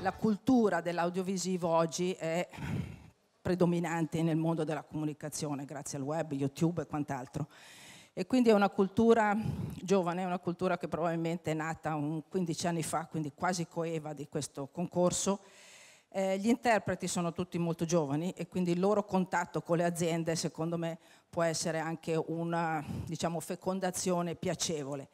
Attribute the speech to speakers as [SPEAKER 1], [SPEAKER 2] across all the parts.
[SPEAKER 1] la cultura dell'audiovisivo oggi è predominante nel mondo della comunicazione, grazie al web, YouTube e quant'altro. E quindi è una cultura giovane, una cultura che probabilmente è nata 15 anni fa, quindi quasi coeva di questo concorso. Eh, gli interpreti sono tutti molto giovani e quindi il loro contatto con le aziende, secondo me, può essere anche una diciamo, fecondazione piacevole.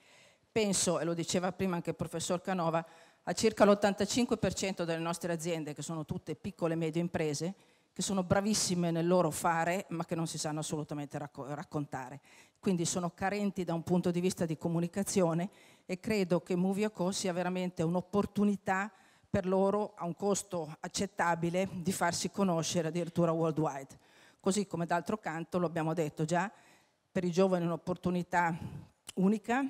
[SPEAKER 1] Penso, e lo diceva prima anche il professor Canova, a circa l'85% delle nostre aziende, che sono tutte piccole e medie imprese, che sono bravissime nel loro fare, ma che non si sanno assolutamente racco raccontare. Quindi sono carenti da un punto di vista di comunicazione e credo che Movieco sia veramente un'opportunità per loro a un costo accettabile di farsi conoscere addirittura worldwide. Così come d'altro canto, lo abbiamo detto già, per i giovani è un'opportunità unica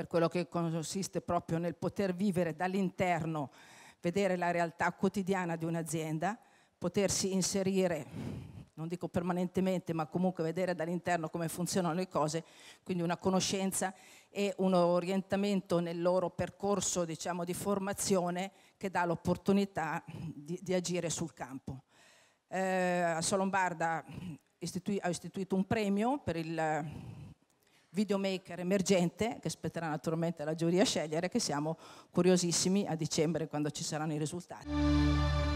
[SPEAKER 1] per quello che consiste proprio nel poter vivere dall'interno, vedere la realtà quotidiana di un'azienda, potersi inserire, non dico permanentemente, ma comunque vedere dall'interno come funzionano le cose, quindi una conoscenza e un orientamento nel loro percorso diciamo, di formazione che dà l'opportunità di, di agire sul campo. Eh, a Solombarda istitui, ha istituito un premio per il videomaker emergente, che spetterà naturalmente alla giuria scegliere, che siamo curiosissimi a dicembre quando ci saranno i risultati.